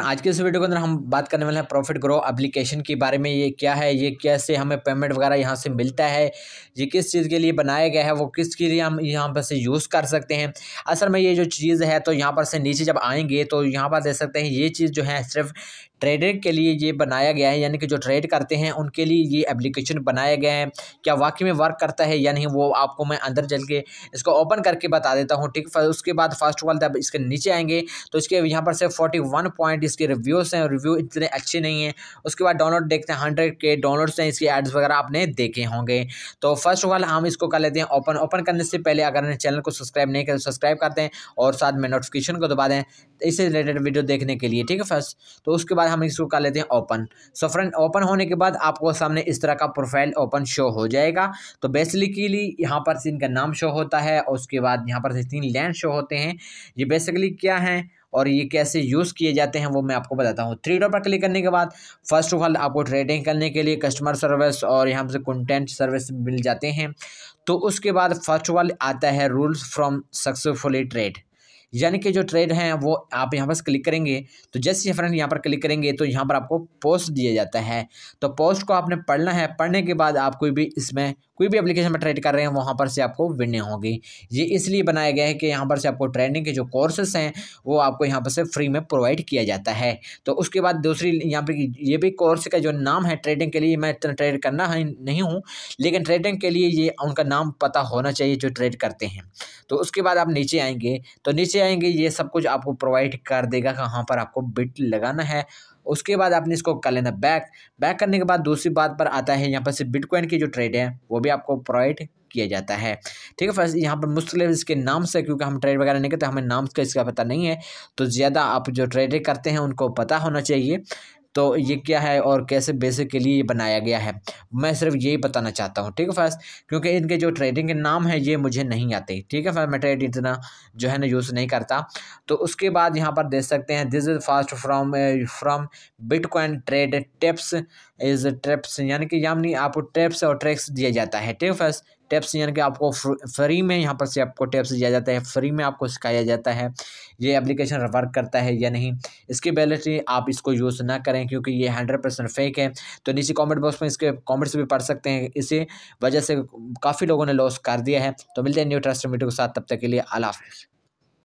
आज के इस वीडियो के अंदर हम बात करने वाले हैं प्रॉफिट ग्रो एप्लीकेशन के बारे में ये क्या है ये कैसे हमें पेमेंट वगैरह यहाँ से मिलता है ये किस चीज़ के लिए बनाया गया है वो किस के लिए हम यहाँ पर से यूज़ कर सकते हैं असल में ये जो चीज़ है तो यहाँ पर से नीचे जब आएंगे तो यहाँ पर देख सकते हैं ये चीज़ जो है सिर्फ ट्रेडर के लिए ये बनाया गया है यानी कि जो ट्रेड करते हैं उनके लिए ये एप्लीकेशन बनाया गया है क्या वाकई में वर्क करता है या नहीं वो आपको मैं अंदर चल के इसको ओपन करके बता देता हूँ ठीक उसके बाद फर्स्ट ऑफ ऑल जब इसके नीचे आएंगे तो इसके यहाँ पर से फोर्टी वन पॉइंट इसके रिव्यूज़ हैं रिव्यू इतने अच्छे नहीं हैं उसके बाद डाउनलोड देखते हैं हंड्रेड के डाउनलोड्स हैं इसके एड्स वगैरह आपने देखे होंगे तो फर्स्ट ऑफ ऑल हम इसको कर लेते हैं ओपन ओपन करने से पहले अगर चैनल को सब्सक्राइब नहीं करें सब्सक्राइब तो करते हैं और साथ में नोटिफिकेशन को दबा दें इससे रिलेटेड वीडियो देखने के लिए ठीक है फर्स्ट तो उसके बाद हम इसको कर लेते हैं ओपन सो फ्रेंड ओपन होने के बाद आपको सामने इस तरह का प्रोफाइल ओपन शो हो जाएगा तो बेसिकली यहाँ पर से इनका नाम शो होता है और उसके बाद यहाँ पर से तीन लैंड शो होते हैं ये बेसिकली क्या है और ये कैसे यूज़ किए जाते हैं वो मैं आपको बताता हूँ थ्री डॉट पर क्लिक करने के बाद फर्स्ट ऑफ ऑल आपको ट्रेडिंग करने के लिए कस्टमर सर्विस और यहाँ से कंटेंट सर्विस मिल जाते हैं तो उसके बाद फर्स्ट ऑफ ऑल आता है रूल्स फ्रॉम सक्सेसफुली ट्रेड यानी कि जो ट्रेड हैं वो आप यहाँ पर क्लिक करेंगे तो जैसे ही फ्रेंड यहाँ पर क्लिक करेंगे तो यहाँ पर आपको पोस्ट दिया जाता है तो पोस्ट को आपने पढ़ना है पढ़ने के बाद आप कोई भी इसमें कोई भी एप्लीकेशन में ट्रेड कर रहे हैं वहाँ पर से आपको विनय होगी ये इसलिए बनाया गया है कि यहाँ पर से आपको ट्रेडिंग के जो कोर्सेस हैं वो आपको यहाँ पर से फ्री में प्रोवाइड किया जाता है तो उसके बाद दूसरी यहाँ पर ये भी कोर्स का जो नाम है ट्रेडिंग के लिए मैं इतना ट्रेड करना है नहीं हूँ लेकिन ट्रेडिंग के लिए ये उनका नाम पता होना चाहिए जो ट्रेड करते हैं तो उसके बाद आप नीचे आएंगे तो नीचे आएंगे ये सब कुछ आपको प्रोवाइड कर देगा कहाँ पर आपको बिट लगाना है उसके बाद आपने इसको कर लेना बैक बैक करने के बाद दूसरी बात पर आता है यहाँ पर से बिटकॉइन की जो ट्रेड है वो भी आपको प्रोवाइड किया जाता है ठीक है फर्स्ट यहाँ पर मुख्तलिफ इसके नाम से क्योंकि हम ट्रेड वगैरह नहीं करते हमें नाम का इसका पता नहीं है तो ज़्यादा आप जो ट्रेडिंग करते हैं उनको पता होना चाहिए तो ये क्या है और कैसे बेसिक के लिए ये बनाया गया है मैं सिर्फ यही बताना चाहता हूँ ठीक है फैस क्योंकि इनके जो ट्रेडिंग के नाम है ये मुझे नहीं आते ठीक है फैस मैं ट्रेड इतना जो है ना यूज़ नहीं करता तो उसके बाद यहाँ पर देख सकते हैं this is fast from from bitcoin trade tips is traps यानी कि यानी आपको ट्रिप्स और ट्रैक्स दिया जाता है ठीक है फैस टेप्स यानी कि आपको फ्री में यहाँ पर से आपको टैप्स दिया जाता है फ्री में आपको सिखाया जाता है ये एप्लीकेशन वर्क करता है या नहीं इसके बैलेटी आप इसको यूज़ ना करें क्योंकि ये हंड्रेड परसेंट फेक है तो नीचे कॉमेंट बॉक्स में इसके कॉमेंट्स भी पढ़ सकते हैं इसी वजह से काफ़ी लोगों ने लॉस कर दिया है तो मिलते हैं न्यू ट्रस्ट मीटिंग के साथ तब तक के लिए अला हाफ